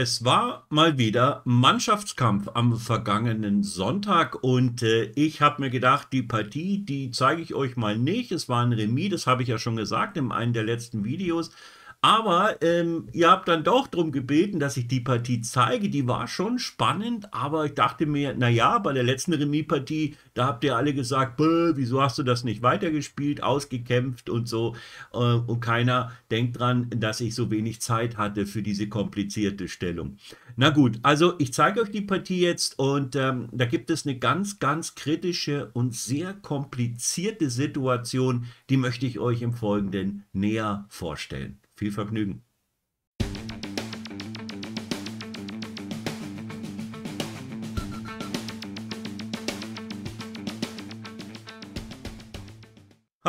Es war mal wieder Mannschaftskampf am vergangenen Sonntag und äh, ich habe mir gedacht, die Partie, die zeige ich euch mal nicht. Es war ein Remis, das habe ich ja schon gesagt in einem der letzten Videos. Aber ähm, ihr habt dann doch darum gebeten, dass ich die Partie zeige. Die war schon spannend, aber ich dachte mir, naja, bei der letzten Remis-Partie, da habt ihr alle gesagt, wieso hast du das nicht weitergespielt, ausgekämpft und so. Äh, und keiner denkt dran, dass ich so wenig Zeit hatte für diese komplizierte Stellung. Na gut, also ich zeige euch die Partie jetzt und ähm, da gibt es eine ganz, ganz kritische und sehr komplizierte Situation, die möchte ich euch im Folgenden näher vorstellen. Viel Vergnügen.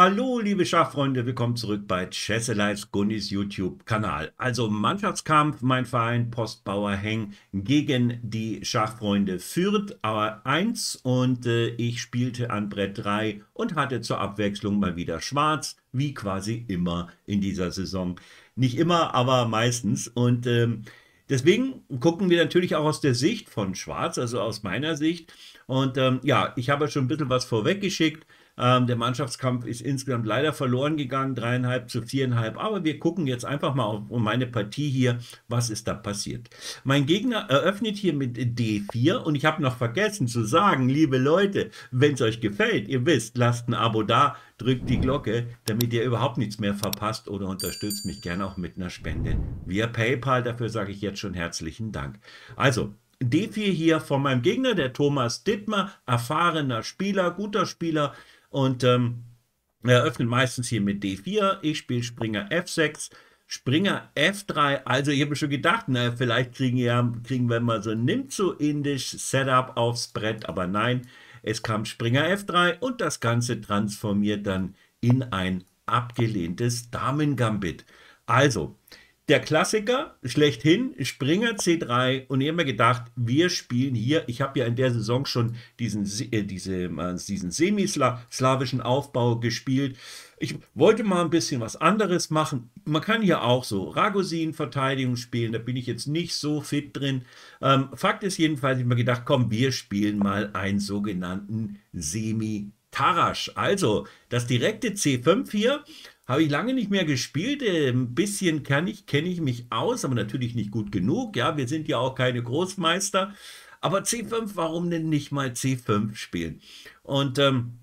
Hallo, liebe Schachfreunde, willkommen zurück bei Chesselites Gunnis YouTube-Kanal. Also Mannschaftskampf, mein Verein Postbauer Heng gegen die Schachfreunde Fürth, aber 1 und äh, ich spielte an Brett 3 und hatte zur Abwechslung mal wieder schwarz, wie quasi immer in dieser Saison. Nicht immer, aber meistens und... Ähm, Deswegen gucken wir natürlich auch aus der Sicht von Schwarz, also aus meiner Sicht. Und ähm, ja, ich habe schon ein bisschen was vorweggeschickt. Ähm, der Mannschaftskampf ist insgesamt leider verloren gegangen, dreieinhalb zu viereinhalb. Aber wir gucken jetzt einfach mal auf meine Partie hier, was ist da passiert. Mein Gegner eröffnet hier mit D4 und ich habe noch vergessen zu sagen, liebe Leute, wenn es euch gefällt, ihr wisst, lasst ein Abo da, drückt die Glocke, damit ihr überhaupt nichts mehr verpasst oder unterstützt mich gerne auch mit einer Spende via PayPal. Dafür sage ich jetzt schon herzlichen Dank. Also, D4 hier von meinem Gegner, der Thomas Dittmer, erfahrener Spieler, guter Spieler, und ähm, er öffnet meistens hier mit D4. Ich spiele Springer F6. Springer F3, also ich habe mir schon gedacht, na, vielleicht kriegen, ja, kriegen wir mal so ein Nimzu indisch Setup aufs Brett, aber nein, es kam Springer F3 und das Ganze transformiert dann in ein abgelehntes Damengambit. Also, der Klassiker schlechthin, Springer C3 und ich habe mir gedacht, wir spielen hier, ich habe ja in der Saison schon diesen, äh, diese, äh, diesen semislawischen Aufbau gespielt. Ich wollte mal ein bisschen was anderes machen. Man kann hier auch so Ragosin-Verteidigung spielen, da bin ich jetzt nicht so fit drin. Ähm, Fakt ist jedenfalls, ich habe mir gedacht, komm, wir spielen mal einen sogenannten Semi-Tarasch. Also das direkte C5 hier habe ich lange nicht mehr gespielt. Äh, ein bisschen kann ich, kenne ich mich aus, aber natürlich nicht gut genug. Ja, wir sind ja auch keine Großmeister. Aber C5, warum denn nicht mal C5 spielen? Und ähm,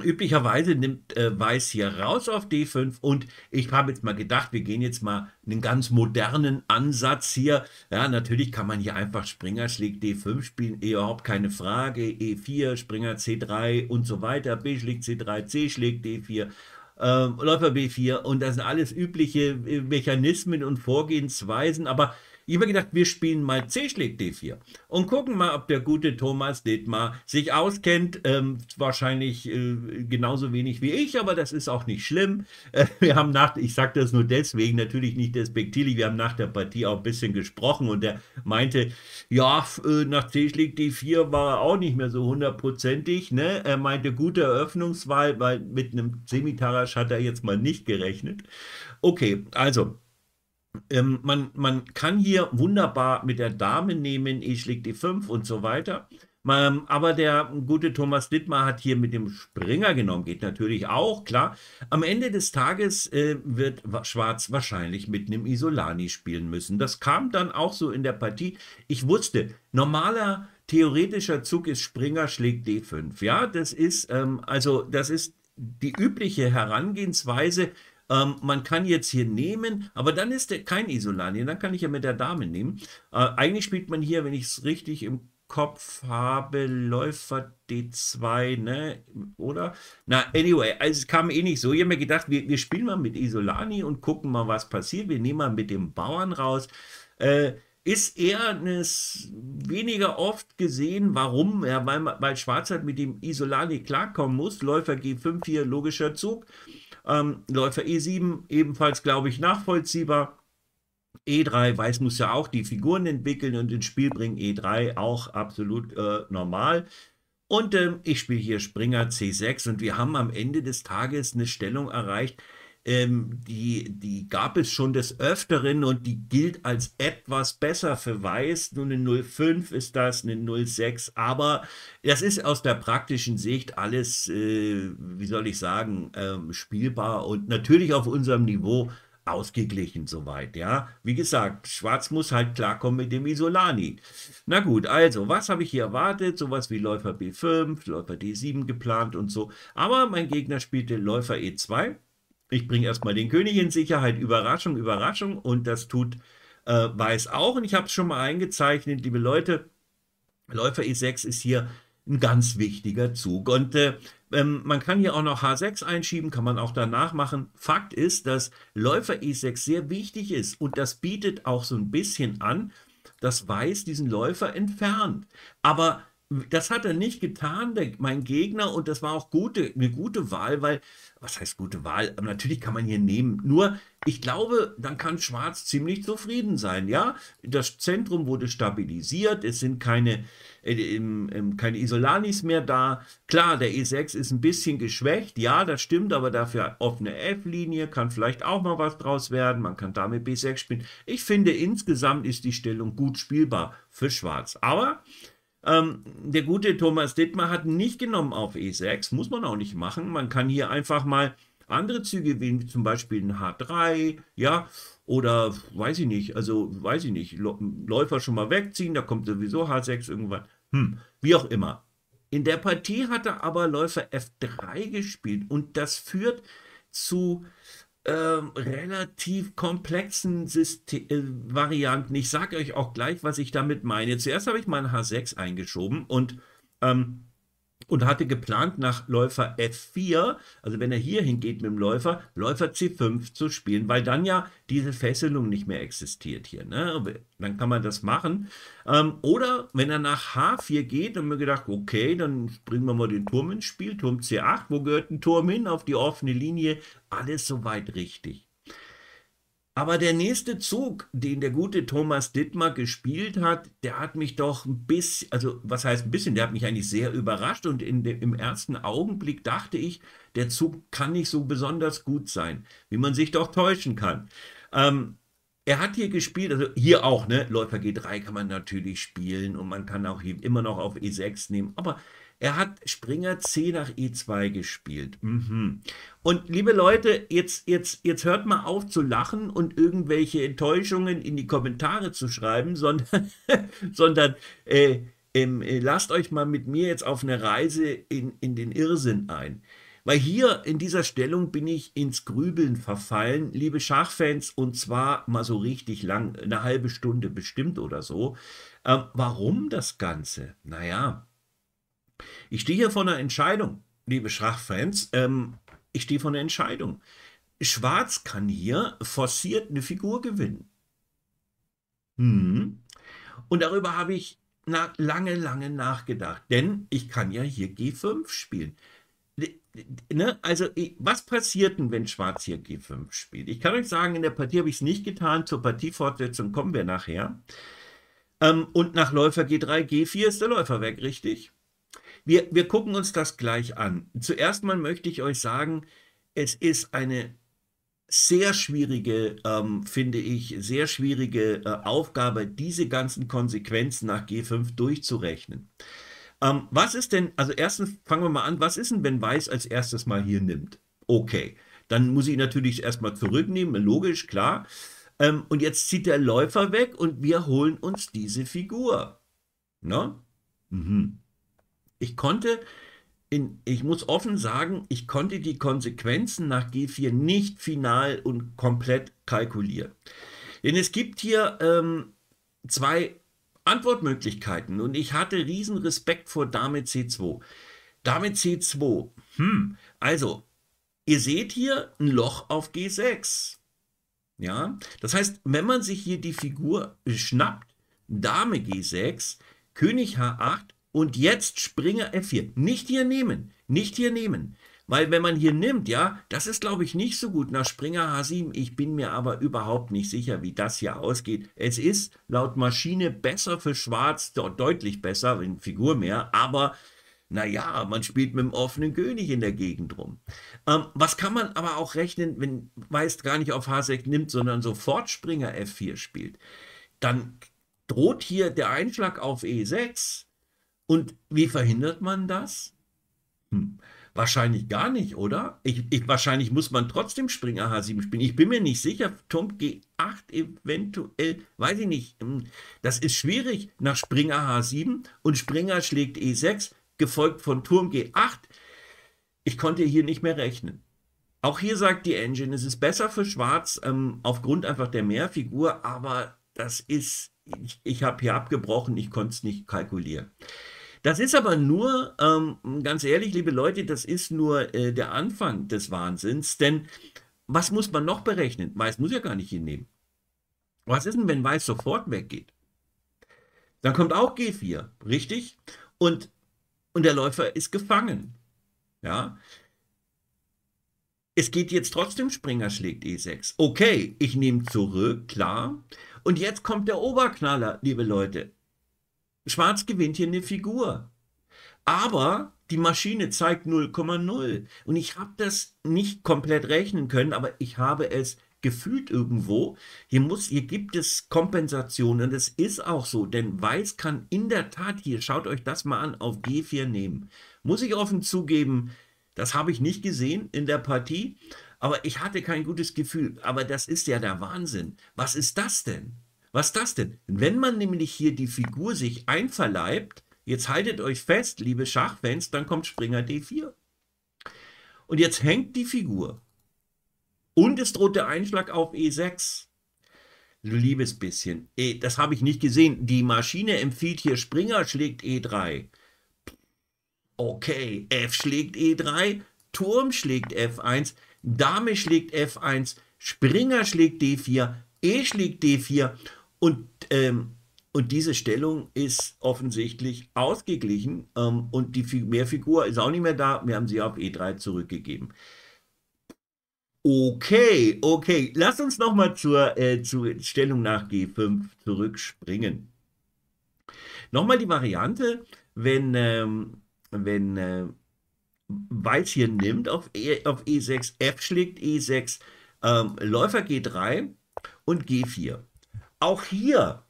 üblicherweise nimmt äh, Weiß hier raus auf D5 und ich habe jetzt mal gedacht, wir gehen jetzt mal einen ganz modernen Ansatz hier. Ja, natürlich kann man hier einfach Springer schlägt D5 spielen, eh, überhaupt keine Frage. E4, Springer C3 und so weiter. B schlägt C3, C schlägt D4 äh, Läufer B4 und das sind alles übliche äh, Mechanismen und Vorgehensweisen, aber ich habe gedacht, wir spielen mal C-Schläg D4 und gucken mal, ob der gute Thomas Dittmar sich auskennt. Ähm, wahrscheinlich äh, genauso wenig wie ich, aber das ist auch nicht schlimm. Äh, wir haben nach, ich sage das nur deswegen, natürlich nicht despektierlich, wir haben nach der Partie auch ein bisschen gesprochen und er meinte, ja, äh, nach C-Schläg D4 war er auch nicht mehr so hundertprozentig. Ne? Er meinte, gute Eröffnungswahl, weil mit einem Semitarasch hat er jetzt mal nicht gerechnet. Okay, also ähm, man, man kann hier wunderbar mit der Dame nehmen, ich schlägt die 5 und so weiter. Man, ähm, aber der gute Thomas Dittmar hat hier mit dem Springer genommen, geht natürlich auch, klar. Am Ende des Tages äh, wird Schwarz wahrscheinlich mit einem Isolani spielen müssen. Das kam dann auch so in der Partie. Ich wusste, normaler theoretischer Zug ist Springer schlägt D5. Ja, das ist ähm, also das ist die übliche Herangehensweise, ähm, man kann jetzt hier nehmen, aber dann ist der, kein Isolanien, dann kann ich ja mit der Dame nehmen. Äh, eigentlich spielt man hier, wenn ich es richtig im Kopf habe, Läufer D2, ne? Oder? Na, anyway, also es kam eh nicht so. Ich habe mir gedacht, wir, wir spielen mal mit Isolani und gucken mal, was passiert. Wir nehmen mal mit dem Bauern raus. Äh, ist eher eine weniger oft gesehen. Warum? Ja, weil, weil Schwarz halt mit dem Isolani klarkommen muss. Läufer G5 hier, logischer Zug. Ähm, Läufer E7 ebenfalls, glaube ich, nachvollziehbar. E3 Weiß muss ja auch die Figuren entwickeln und ins Spiel bringen. E3 auch absolut äh, normal. Und ähm, ich spiele hier Springer C6 und wir haben am Ende des Tages eine Stellung erreicht, ähm, die, die gab es schon des Öfteren und die gilt als etwas besser für Weiß. Nur eine 05 ist das, eine 06, aber das ist aus der praktischen Sicht alles, äh, wie soll ich sagen, ähm, spielbar und natürlich auf unserem Niveau ausgeglichen soweit, ja. Wie gesagt, Schwarz muss halt klarkommen mit dem Isolani. Na gut, also, was habe ich hier erwartet? Sowas wie Läufer B5, Läufer D7 geplant und so. Aber mein Gegner spielte Läufer E2 ich bringe erstmal den König in Sicherheit. Überraschung, Überraschung. Und das tut äh, Weiß auch. Und ich habe es schon mal eingezeichnet, liebe Leute. Läufer E6 ist hier ein ganz wichtiger Zug. Und äh, ähm, man kann hier auch noch H6 einschieben, kann man auch danach machen. Fakt ist, dass Läufer E6 sehr wichtig ist und das bietet auch so ein bisschen an, dass Weiß diesen Läufer entfernt. Aber das hat er nicht getan, der, mein Gegner, und das war auch gute, eine gute Wahl, weil, was heißt gute Wahl? Aber natürlich kann man hier nehmen. Nur, ich glaube, dann kann Schwarz ziemlich zufrieden sein, ja? Das Zentrum wurde stabilisiert, es sind keine, äh, ähm, keine Isolanis mehr da. Klar, der E6 ist ein bisschen geschwächt, ja, das stimmt, aber dafür offene F-Linie, kann vielleicht auch mal was draus werden, man kann damit B6 spielen. Ich finde, insgesamt ist die Stellung gut spielbar für Schwarz. Aber ähm, der gute Thomas Dittmar hat nicht genommen auf E6, muss man auch nicht machen. Man kann hier einfach mal andere Züge wählen, wie zum Beispiel ein H3, ja, oder weiß ich nicht, also weiß ich nicht, Läufer schon mal wegziehen, da kommt sowieso H6 irgendwann, hm, wie auch immer. In der Partie hat er aber Läufer F3 gespielt und das führt zu ähm, relativ komplexen System äh, Varianten. Ich sage euch auch gleich, was ich damit meine. Zuerst habe ich meinen H6 eingeschoben und ähm, und hatte geplant, nach Läufer F4, also wenn er hier hingeht mit dem Läufer, Läufer C5 zu spielen, weil dann ja diese Fesselung nicht mehr existiert hier. Ne? Dann kann man das machen. Ähm, oder wenn er nach H4 geht, dann haben wir gedacht, okay, dann bringen wir mal den Turm ins Spiel, Turm C8, wo gehört ein Turm hin? Auf die offene Linie, alles soweit richtig. Aber der nächste Zug, den der gute Thomas Dittmar gespielt hat, der hat mich doch ein bisschen, also was heißt ein bisschen, der hat mich eigentlich sehr überrascht und in, im ersten Augenblick dachte ich, der Zug kann nicht so besonders gut sein, wie man sich doch täuschen kann. Ähm, er hat hier gespielt, also hier auch, ne? Läufer G3 kann man natürlich spielen und man kann auch hier immer noch auf E6 nehmen, aber er hat Springer C nach E2 gespielt. Mhm. Und liebe Leute, jetzt, jetzt, jetzt hört mal auf zu lachen und irgendwelche Enttäuschungen in die Kommentare zu schreiben, sondern, sondern äh, ähm, äh, lasst euch mal mit mir jetzt auf eine Reise in, in den Irrsinn ein. Weil hier in dieser Stellung bin ich ins Grübeln verfallen, liebe Schachfans, und zwar mal so richtig lang, eine halbe Stunde bestimmt oder so. Ähm, warum das Ganze? Naja, ich stehe hier vor einer Entscheidung, liebe Schachfans. Ähm, ich stehe vor einer Entscheidung. Schwarz kann hier forciert eine Figur gewinnen. Hm. Und darüber habe ich nach, lange, lange nachgedacht. Denn ich kann ja hier G5 spielen. Ne? Also, was passiert denn, wenn Schwarz hier G5 spielt? Ich kann euch sagen, in der Partie habe ich es nicht getan. Zur Partiefortsetzung kommen wir nachher. Ähm, und nach Läufer G3, G4 ist der Läufer weg, richtig? Wir, wir gucken uns das gleich an. Zuerst mal möchte ich euch sagen, es ist eine sehr schwierige, ähm, finde ich, sehr schwierige äh, Aufgabe, diese ganzen Konsequenzen nach G5 durchzurechnen. Ähm, was ist denn, also erstens fangen wir mal an, was ist denn, wenn Weiß als erstes mal hier nimmt? Okay, dann muss ich natürlich erstmal zurücknehmen, logisch, klar. Ähm, und jetzt zieht der Läufer weg und wir holen uns diese Figur. Ne? Mhm. Ich konnte, in, ich muss offen sagen, ich konnte die Konsequenzen nach G4 nicht final und komplett kalkulieren. Denn es gibt hier ähm, zwei Antwortmöglichkeiten und ich hatte riesen Respekt vor Dame C2. Dame C2, hm, also ihr seht hier ein Loch auf G6. Ja, das heißt, wenn man sich hier die Figur schnappt, Dame G6, König H8, und jetzt Springer äh, F4. Nicht hier nehmen, nicht hier nehmen. Weil wenn man hier nimmt, ja, das ist, glaube ich, nicht so gut nach Springer H7. Ich bin mir aber überhaupt nicht sicher, wie das hier ausgeht. Es ist laut Maschine besser für Schwarz, deutlich besser, in Figur mehr, aber naja, man spielt mit dem offenen König in der Gegend rum. Ähm, was kann man aber auch rechnen, wenn Weiß gar nicht auf H6 nimmt, sondern sofort Springer F4 spielt? Dann droht hier der Einschlag auf E6 und wie verhindert man das? Hm. Wahrscheinlich gar nicht, oder? Ich, ich, wahrscheinlich muss man trotzdem Springer H7 spielen. Ich bin mir nicht sicher. Turm G8 eventuell, weiß ich nicht. Hm. Das ist schwierig nach Springer H7 und Springer schlägt E6, gefolgt von Turm G8. Ich konnte hier nicht mehr rechnen. Auch hier sagt die Engine, es ist besser für Schwarz ähm, aufgrund einfach der Mehrfigur, aber das ist, ich, ich habe hier abgebrochen, ich konnte es nicht kalkulieren. Das ist aber nur, ähm, ganz ehrlich, liebe Leute, das ist nur äh, der Anfang des Wahnsinns, denn was muss man noch berechnen? Weiß muss ja gar nicht hinnehmen. Was ist denn, wenn Weiß sofort weggeht? Dann kommt auch G4, richtig? Und, und der Läufer ist gefangen. Ja. Es geht jetzt trotzdem, Springer schlägt E6. Okay, ich nehme zurück, klar. Und jetzt kommt der Oberknaller, liebe Leute. Schwarz gewinnt hier eine Figur. Aber die Maschine zeigt 0,0. Und ich habe das nicht komplett rechnen können, aber ich habe es gefühlt irgendwo. Hier muss, hier gibt es Kompensationen. Das ist auch so, denn Weiß kann in der Tat hier, schaut euch das mal an, auf G4 nehmen. Muss ich offen zugeben, das habe ich nicht gesehen in der Partie, aber ich hatte kein gutes Gefühl. Aber das ist ja der Wahnsinn. Was ist das denn? Was ist das denn? Wenn man nämlich hier die Figur sich einverleibt, jetzt haltet euch fest, liebe Schachfans, dann kommt Springer D4. Und jetzt hängt die Figur. Und es droht der Einschlag auf E6. Du liebes bisschen. E, das habe ich nicht gesehen. Die Maschine empfiehlt hier, Springer schlägt E3. Okay, F schlägt E3, Turm schlägt F1, Dame schlägt F1, Springer schlägt D4, E schlägt D4 und, ähm, und diese Stellung ist offensichtlich ausgeglichen ähm, und die Mehrfigur ist auch nicht mehr da. Wir haben sie auf E3 zurückgegeben. Okay, okay. Lass uns nochmal zur, äh, zur Stellung nach G5 zurückspringen. Nochmal die Variante, wenn, ähm, wenn äh, Weiß hier nimmt auf, e, auf E6, F schlägt E6, ähm, Läufer G3 und G4. Auch hier,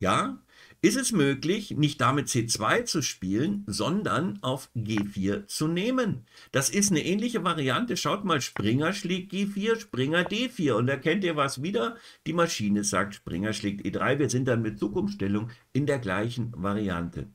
ja, ist es möglich, nicht damit C2 zu spielen, sondern auf G4 zu nehmen. Das ist eine ähnliche Variante. Schaut mal, Springer schlägt G4, Springer D4. Und da kennt ihr was wieder. Die Maschine sagt, Springer schlägt E3. Wir sind dann mit Zugumstellung in der gleichen Variante.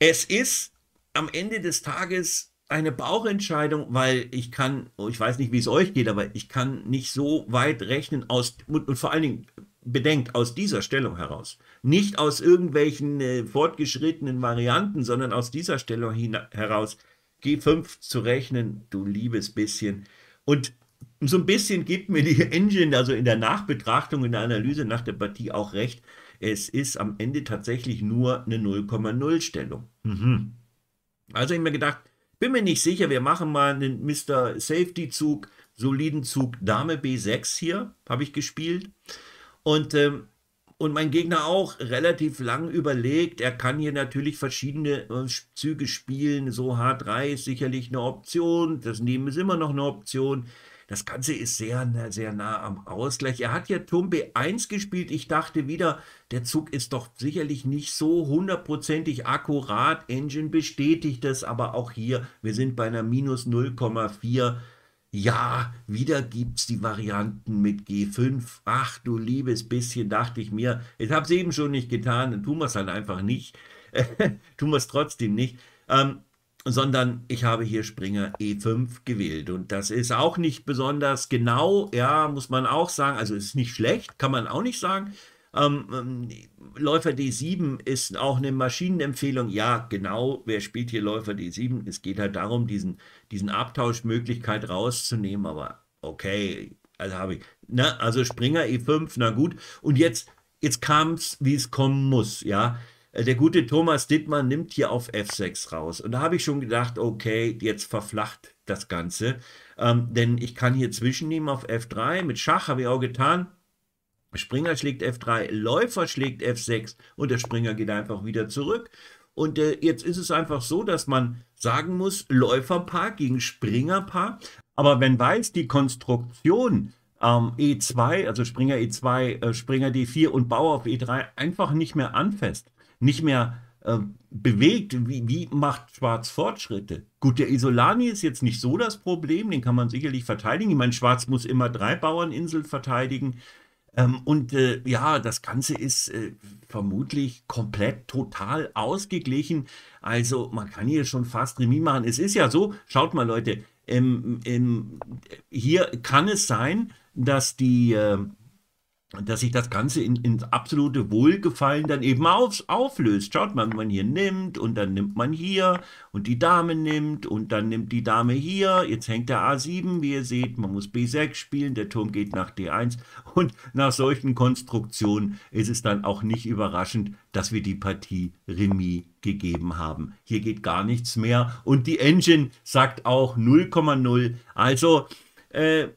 Es ist am Ende des Tages eine Bauchentscheidung, weil ich kann, ich weiß nicht, wie es euch geht, aber ich kann nicht so weit rechnen aus, und, und vor allen Dingen, bedenkt aus dieser Stellung heraus, nicht aus irgendwelchen äh, fortgeschrittenen Varianten, sondern aus dieser Stellung heraus, G5 zu rechnen, du liebes bisschen. Und so ein bisschen gibt mir die Engine, also in der Nachbetrachtung, in der Analyse nach der Partie auch recht. Es ist am Ende tatsächlich nur eine 0,0 Stellung. Mhm. Also ich mir gedacht, bin mir nicht sicher, wir machen mal einen Mr. Safety Zug, soliden Zug Dame B6 hier, habe ich gespielt. Und, ähm, und mein Gegner auch relativ lang überlegt. Er kann hier natürlich verschiedene äh, Züge spielen. So H3 ist sicherlich eine Option. Das Nehmen ist immer noch eine Option. Das Ganze ist sehr, sehr nah am Ausgleich. Er hat ja Turm B1 gespielt. Ich dachte wieder, der Zug ist doch sicherlich nicht so hundertprozentig akkurat. Engine bestätigt das, aber auch hier, wir sind bei einer minus 0,4 ja, wieder gibt's die Varianten mit G5. Ach du liebes bisschen, dachte ich mir. Ich habe es eben schon nicht getan, dann tun wir es halt einfach nicht. tun wir es trotzdem nicht. Ähm, sondern ich habe hier Springer E5 gewählt. Und das ist auch nicht besonders genau, ja, muss man auch sagen. Also ist nicht schlecht, kann man auch nicht sagen. Ähm, ähm, Läufer D7 ist auch eine Maschinenempfehlung. Ja, genau, wer spielt hier Läufer D7? Es geht halt darum, diesen, diesen Abtauschmöglichkeit rauszunehmen, aber okay, also habe ich. Na, ne, also Springer E5, na gut. Und jetzt, jetzt kam es, wie es kommen muss, ja. Äh, der gute Thomas Dittmann nimmt hier auf F6 raus. Und da habe ich schon gedacht, okay, jetzt verflacht das Ganze. Ähm, denn ich kann hier zwischennehmen auf F3. Mit Schach habe ich auch getan. Springer schlägt F3, Läufer schlägt F6 und der Springer geht einfach wieder zurück. Und äh, jetzt ist es einfach so, dass man sagen muss, Läuferpaar gegen Springerpaar. Aber wenn Weiß die Konstruktion ähm, E2, also Springer E2, äh, Springer D4 und Bauer auf E3 einfach nicht mehr anfasst, nicht mehr ähm, bewegt, wie, wie macht Schwarz Fortschritte? Gut, der Isolani ist jetzt nicht so das Problem, den kann man sicherlich verteidigen. Ich meine, Schwarz muss immer drei Bauerninseln verteidigen. Ähm, und äh, ja, das Ganze ist äh, vermutlich komplett total ausgeglichen. Also man kann hier schon fast Remis machen. Es ist ja so, schaut mal Leute, ähm, ähm, hier kann es sein, dass die, ähm, dass sich das Ganze in, in absolute Wohlgefallen dann eben auf, auflöst. Schaut mal, wenn man hier nimmt und dann nimmt man hier und die Dame nimmt und dann nimmt die Dame hier. Jetzt hängt der A7, wie ihr seht, man muss B6 spielen, der Turm geht nach D1 und nach solchen Konstruktionen ist es dann auch nicht überraschend, dass wir die Partie Remis gegeben haben. Hier geht gar nichts mehr und die Engine sagt auch 0,0. Also, äh,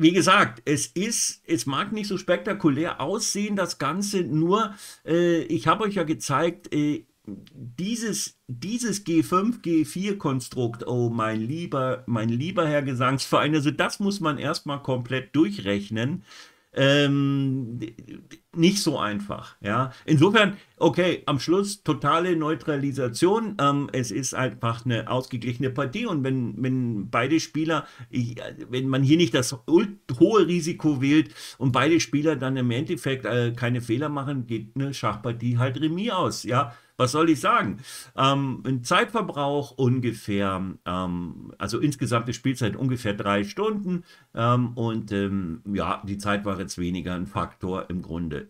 wie gesagt, es ist, es mag nicht so spektakulär aussehen, das Ganze, nur äh, ich habe euch ja gezeigt, äh, dieses, dieses G5, G4-Konstrukt, oh mein lieber, mein lieber Herr Gesangsverein, also das muss man erstmal komplett durchrechnen. Ähm, nicht so einfach. Ja, insofern, okay, am Schluss totale Neutralisation. Ähm, es ist einfach eine ausgeglichene Partie und wenn, wenn beide Spieler, wenn man hier nicht das hohe Risiko wählt und beide Spieler dann im Endeffekt äh, keine Fehler machen, geht eine Schachpartie halt Remis aus. Ja, was soll ich sagen? Ähm, ein Zeitverbrauch ungefähr, ähm, also insgesamt die Spielzeit ungefähr drei Stunden ähm, und ähm, ja, die Zeit war jetzt weniger ein Faktor im Grunde will.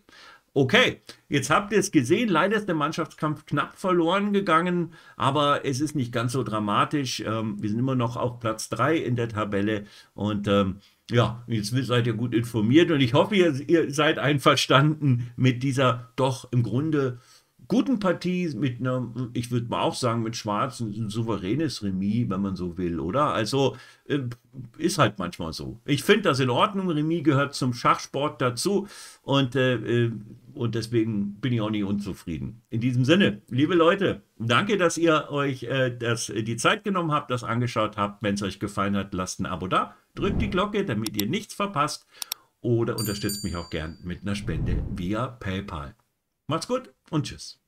Okay, jetzt habt ihr es gesehen. Leider ist der Mannschaftskampf knapp verloren gegangen, aber es ist nicht ganz so dramatisch. Ähm, wir sind immer noch auf Platz 3 in der Tabelle und ähm, ja, jetzt seid ihr gut informiert und ich hoffe, ihr, ihr seid einverstanden mit dieser doch im Grunde guten Partie, mit einer, ich würde mal auch sagen, mit Schwarzen ein souveränes Remis, wenn man so will, oder? Also ähm, ist halt manchmal so. Ich finde das in Ordnung. Remis gehört zum Schachsport dazu und, äh, äh, und deswegen bin ich auch nicht unzufrieden. In diesem Sinne, liebe Leute, danke, dass ihr euch äh, das, äh, die Zeit genommen habt, das angeschaut habt. Wenn es euch gefallen hat, lasst ein Abo da, drückt die Glocke, damit ihr nichts verpasst oder unterstützt mich auch gern mit einer Spende via PayPal. Macht's gut und tschüss.